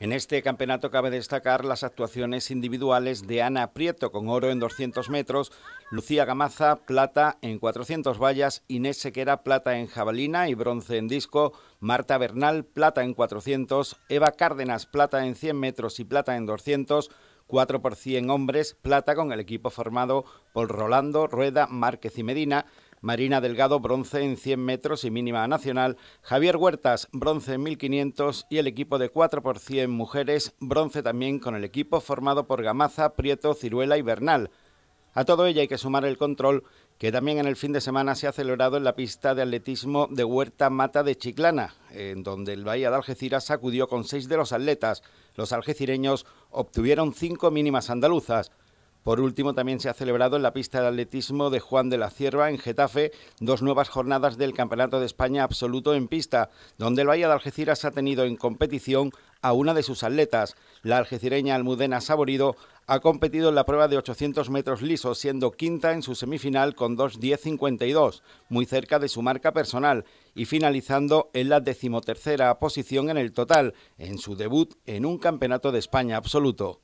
En este campeonato cabe destacar las actuaciones individuales de Ana Prieto con oro en 200 metros, Lucía Gamaza plata en 400 vallas, Inés Sequera plata en jabalina y bronce en disco, Marta Bernal plata en 400, Eva Cárdenas plata en 100 metros y plata en 200, 4 por 100 hombres, plata con el equipo formado por Rolando, Rueda, Márquez y Medina, Marina Delgado, bronce en 100 metros y mínima nacional, Javier Huertas, bronce en 1500 y el equipo de 4 por 100 mujeres, bronce también con el equipo formado por Gamaza, Prieto, Ciruela y Bernal. A todo ello hay que sumar el control que también en el fin de semana se ha celebrado en la pista de atletismo de Huerta Mata de Chiclana, en donde el Bahía de Algeciras sacudió con seis de los atletas. Los algecireños obtuvieron cinco mínimas andaluzas. Por último, también se ha celebrado en la pista de atletismo de Juan de la Cierva, en Getafe, dos nuevas jornadas del Campeonato de España Absoluto en pista, donde el Valle de Algeciras ha tenido en competición a una de sus atletas. La algecireña Almudena Saborido ha competido en la prueba de 800 metros lisos, siendo quinta en su semifinal con 2.10.52, muy cerca de su marca personal, y finalizando en la decimotercera posición en el total, en su debut en un Campeonato de España Absoluto.